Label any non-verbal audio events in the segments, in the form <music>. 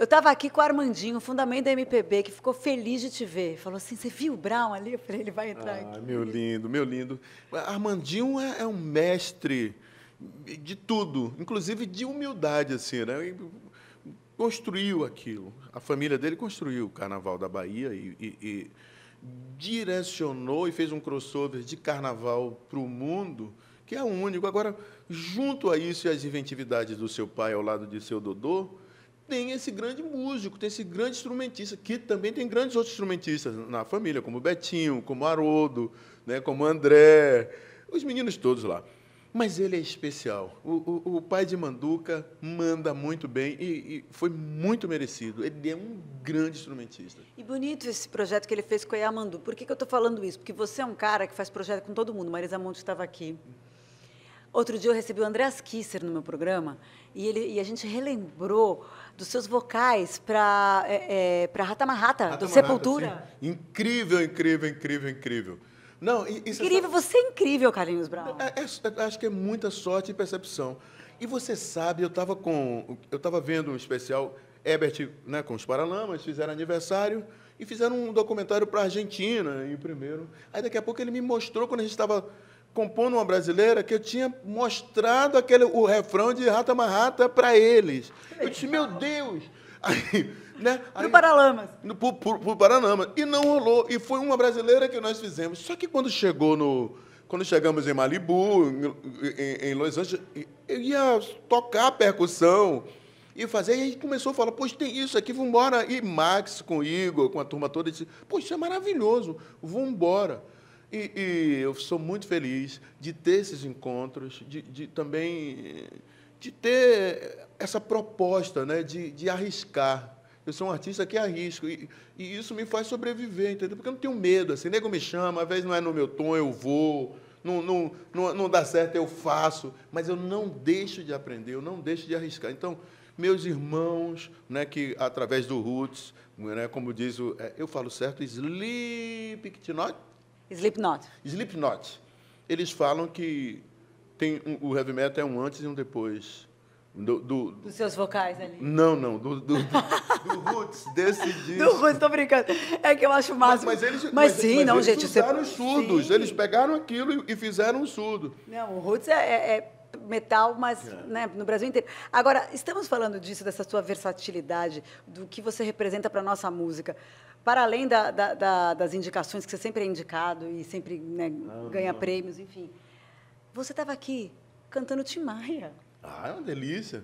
Eu estava aqui com o Armandinho, fundamento da MPB, que ficou feliz de te ver. Falou assim: você viu o Brown ali? Eu falei: ele vai entrar ah, aqui. Meu lindo, meu lindo. Armandinho é, é um mestre de tudo, inclusive de humildade, assim, né? Construiu aquilo. A família dele construiu o Carnaval da Bahia e, e, e direcionou e fez um crossover de carnaval para o mundo que é único. Agora, junto a isso e às inventividades do seu pai ao lado de seu Dodô, tem esse grande músico, tem esse grande instrumentista, que também tem grandes outros instrumentistas na família, como Betinho, como Haroldo, né, como André, os meninos todos lá. Mas ele é especial. O, o, o pai de Manduca manda muito bem e, e, foi muito merecido. Ele é um grande instrumentista. E bonito esse projeto que ele fez com a Yamandu. Por que, que eu estou falando isso? Porque você é um cara que faz projeto com todo mundo. Marisa Monte estava aqui. Outro dia eu recebi o Andreas Kisser no meu programa e, ele, e a gente relembrou dos seus vocais para é, é, para Rata Marrata, do Sepultura. Sim. Incrível, incrível, incrível, incrível. Não, é incrível, você, sabe... você é incrível, Carlinhos Brown. É, é, é acho que é muita sorte e percepção. E você sabe, eu estava com, eu estava vendo um especial Herbert, né, com os Paralamas, fizeram aniversário e fizeram um documentário para a Argentina em primeiro. Aí daqui a pouco ele me mostrou quando a gente estava compondo uma brasileira que eu tinha mostrado aquele, o refrão de Rata Marrata para eles. Eu disse, meu Deus! <laughs> Aí, né? Aí, pro Paralamas. No, pro, pro, pro Paralamas. E não rolou. E foi uma brasileira que nós fizemos. Só que quando chegou no. Quando chegamos em Malibu, em, em, em Los Angeles, eu ia tocar a percussão e fazer. E a gente começou a falar, pois tem isso aqui, vamos embora. E Max com o Igor, com a turma toda, disse, pois isso é maravilhoso, vamos embora. E, e, eu sou muito feliz de ter esses encontros, de, de também de ter essa proposta né, de, de arriscar. Eu sou um artista que arrisco. E, e, isso me faz sobreviver, entendeu? Porque eu não tenho medo. Assim, nego me chama, às vezes não é no meu tom, eu vou. Não, não, não, não dá certo, eu faço. Mas eu não deixo de aprender, eu não deixo de arriscar. Então, meus irmãos, né, que através do Roots, né, como diz o. É, eu falo certo, Sleep Knot Slipknot. Slipknot. Eles falam que tem um, o heavy metal é um antes e um depois. Do, do, Dos seus vocais ali. Não, não. Do, do, do, do Roots, desse <laughs> disco. Do Roots, tô brincando. É que eu acho massa. Mas, mas, eles, mas, mas sim, mas não, eles gente. Eles fizeram você... surdos. Sim. Eles pegaram aquilo e, e fizeram um surdo. Não, o Roots é, é, é metal, mas é. né, no Brasil inteiro. Agora, estamos falando disso, dessa sua versatilidade, do que você representa para nossa música para além da, da, da, das indicações que você sempre é indicado e sempre né, ganha ah. prêmios, enfim, você estava aqui cantando Tim Maia. Ah, é uma delícia.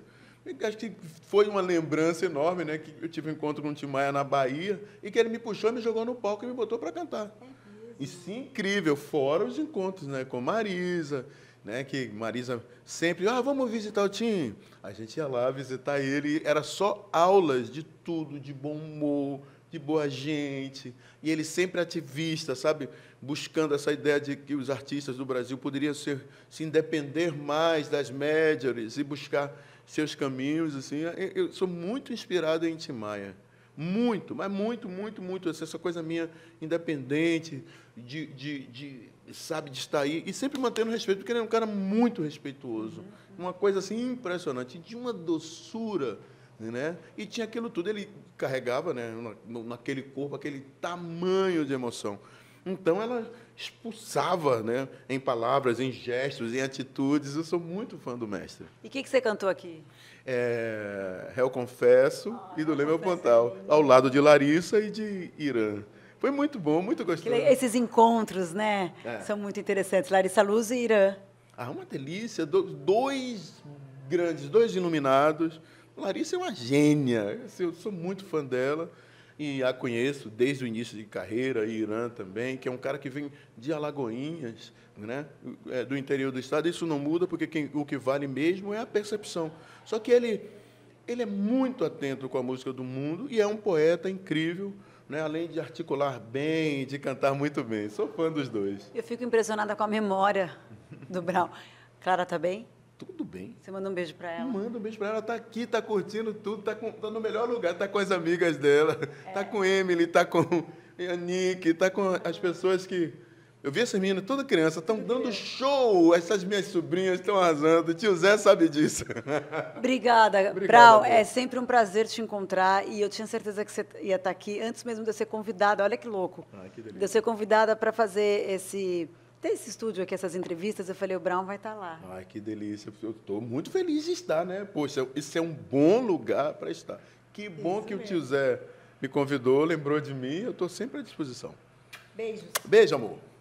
Acho que foi uma lembrança enorme, né? Que eu tive um encontro com o Tim Maia na Bahia e que ele me puxou, me jogou no palco e me botou para cantar. É Isso é incrível, fora os encontros, né? Com Marisa, né? Que Marisa sempre, ah, vamos visitar o Tim. A gente ia lá visitar ele, era só aulas de tudo, de bom humor, de boa gente, e ele sempre ativista, sabe? Buscando essa ideia de que os artistas do Brasil poderiam ser, se independer mais das médias e buscar seus caminhos. assim. Eu sou muito inspirado em Tim Maia. Muito, mas muito, muito, muito. Assim, essa coisa minha independente, de, de, de sabe, de estar aí. E sempre mantendo respeito, porque ele é um cara muito respeituoso. Uhum. Uma coisa assim impressionante, de uma doçura né? E tinha aquilo tudo, ele carregava né, naquele corpo aquele tamanho de emoção. Então ela expulsava né, em palavras, em gestos, em atitudes. Eu sou muito fã do mestre. E o que, que você cantou aqui? É, Réu Confesso ah, e do Leme Pontal, ao lado de Larissa e de Irã. Foi muito bom, muito gostoso. Esses encontros, né? É. São muito interessantes. Larissa Luz e Irã. Ah, uma delícia. dois grandes, dois iluminados Larissa é uma gênia. Assim, eu sou muito fã dela e a conheço desde o início de carreira, e Irã também, que é um cara que vem de Alagoinhas, né, é, do interior do estado. Isso não muda, porque quem, o que vale mesmo é a percepção. Só que ele, ele é muito atento com a música do mundo e é um poeta incrível. Né, além de articular bem, de cantar muito bem. Sou fã dos dois. Eu fico impressionada com a memória do Brown. Clara, está bem? bem. Você manda um beijo para ela? Manda um beijo para ela. Ela está aqui, está curtindo tudo, está tá no melhor lugar, está com as amigas dela, está é. com Emily, está com a Nick, está com as pessoas que. Eu vi essas meninas, toda criança, estão dando show. Essas minhas sobrinhas estão arrasando. Tio Zé sabe disso. <laughs> Obrigada, Brau. É sempre um prazer te encontrar. E eu tinha certeza que você ia estar tá aqui antes mesmo de eu ser convidada. Olha que louco. Ah, que De eu ser convidada para fazer esse ter esse estúdio aqui, essas entrevistas, eu falei, o Brown vai estar tá lá. Ai, que delícia. Eu estou muito feliz de estar, né? Poxa, esse é um bom lugar para estar. Que bom Isso que mesmo. o tio Zé me convidou, lembrou de mim. Eu estou sempre à disposição. Beijos. Beijo, amor.